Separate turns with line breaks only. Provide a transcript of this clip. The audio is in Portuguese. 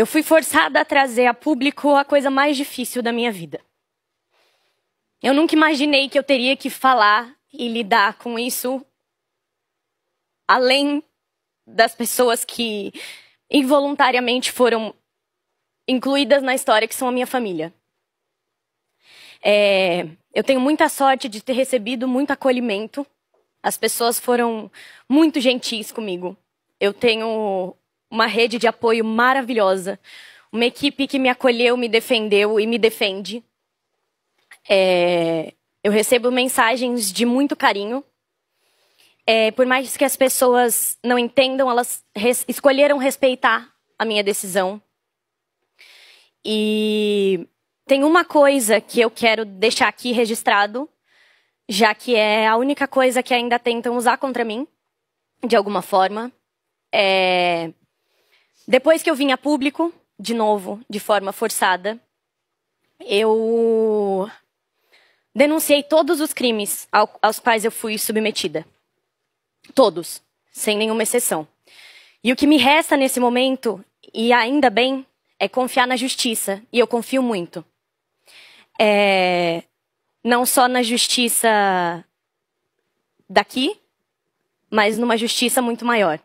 Eu fui forçada a trazer a público a coisa mais difícil da minha vida. Eu nunca imaginei que eu teria que falar e lidar com isso além das pessoas que involuntariamente foram incluídas na história, que são a minha família. É, eu tenho muita sorte de ter recebido muito acolhimento. As pessoas foram muito gentis comigo. Eu tenho uma rede de apoio maravilhosa, uma equipe que me acolheu, me defendeu e me defende. É, eu recebo mensagens de muito carinho. É, por mais que as pessoas não entendam, elas res escolheram respeitar a minha decisão. E tem uma coisa que eu quero deixar aqui registrado, já que é a única coisa que ainda tentam usar contra mim, de alguma forma. É... Depois que eu vim a público, de novo, de forma forçada, eu denunciei todos os crimes aos quais eu fui submetida. Todos, sem nenhuma exceção. E o que me resta nesse momento, e ainda bem, é confiar na justiça. E eu confio muito. É... Não só na justiça daqui, mas numa justiça muito maior.